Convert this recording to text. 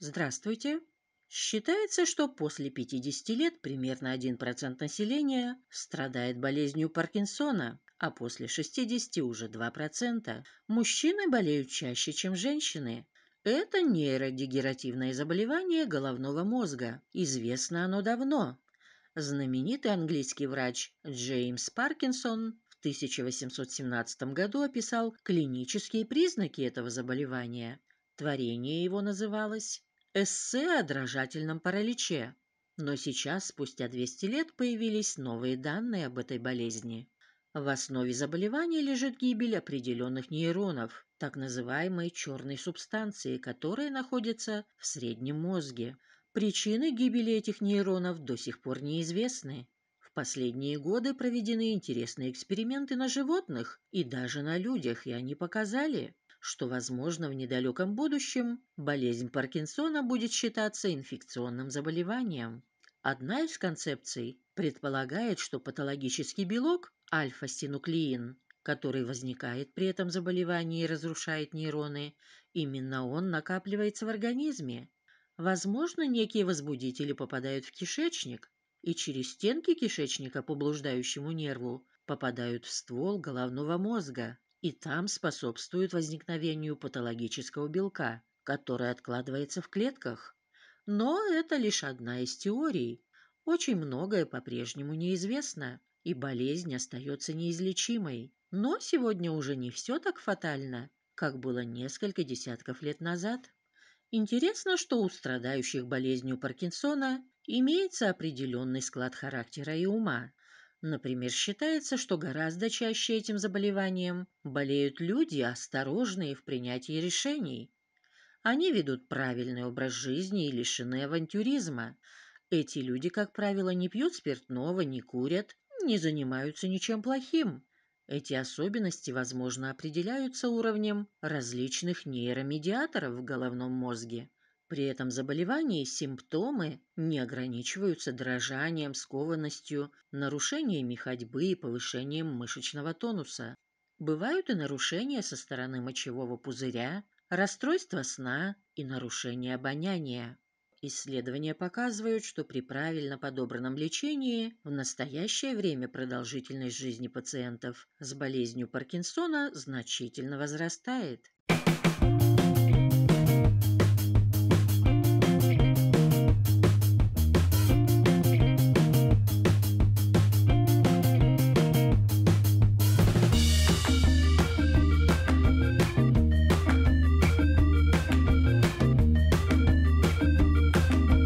Здравствуйте. Считается, что после 50 лет примерно 1% населения страдает болезнью Паркинсона, а после 60 уже 2%. Мужчины болеют чаще, чем женщины. Это нейродегеративное заболевание головного мозга. Известно оно давно. Знаменитый английский врач Джеймс Паркинсон в 1817 году описал клинические признаки этого заболевания. Творение его называлось эссе о дрожательном параличе. Но сейчас, спустя 200 лет, появились новые данные об этой болезни. В основе заболевания лежит гибель определенных нейронов, так называемой черной субстанции, которые находятся в среднем мозге. Причины гибели этих нейронов до сих пор неизвестны. В последние годы проведены интересные эксперименты на животных и даже на людях, и они показали, что, возможно, в недалеком будущем болезнь Паркинсона будет считаться инфекционным заболеванием. Одна из концепций предполагает, что патологический белок альфа-синуклеин, который возникает при этом заболевании и разрушает нейроны, именно он накапливается в организме. Возможно, некие возбудители попадают в кишечник и через стенки кишечника по блуждающему нерву попадают в ствол головного мозга и там способствует возникновению патологического белка, который откладывается в клетках. Но это лишь одна из теорий. Очень многое по-прежнему неизвестно, и болезнь остается неизлечимой. Но сегодня уже не все так фатально, как было несколько десятков лет назад. Интересно, что у страдающих болезнью Паркинсона имеется определенный склад характера и ума. Например, считается, что гораздо чаще этим заболеванием болеют люди, осторожные в принятии решений. Они ведут правильный образ жизни и лишены авантюризма. Эти люди, как правило, не пьют спиртного, не курят, не занимаются ничем плохим. Эти особенности, возможно, определяются уровнем различных нейромедиаторов в головном мозге. При этом заболевании симптомы не ограничиваются дрожанием, скованностью, нарушениями ходьбы и повышением мышечного тонуса. Бывают и нарушения со стороны мочевого пузыря, расстройства сна и нарушение обоняния. Исследования показывают, что при правильно подобранном лечении в настоящее время продолжительность жизни пациентов с болезнью Паркинсона значительно возрастает.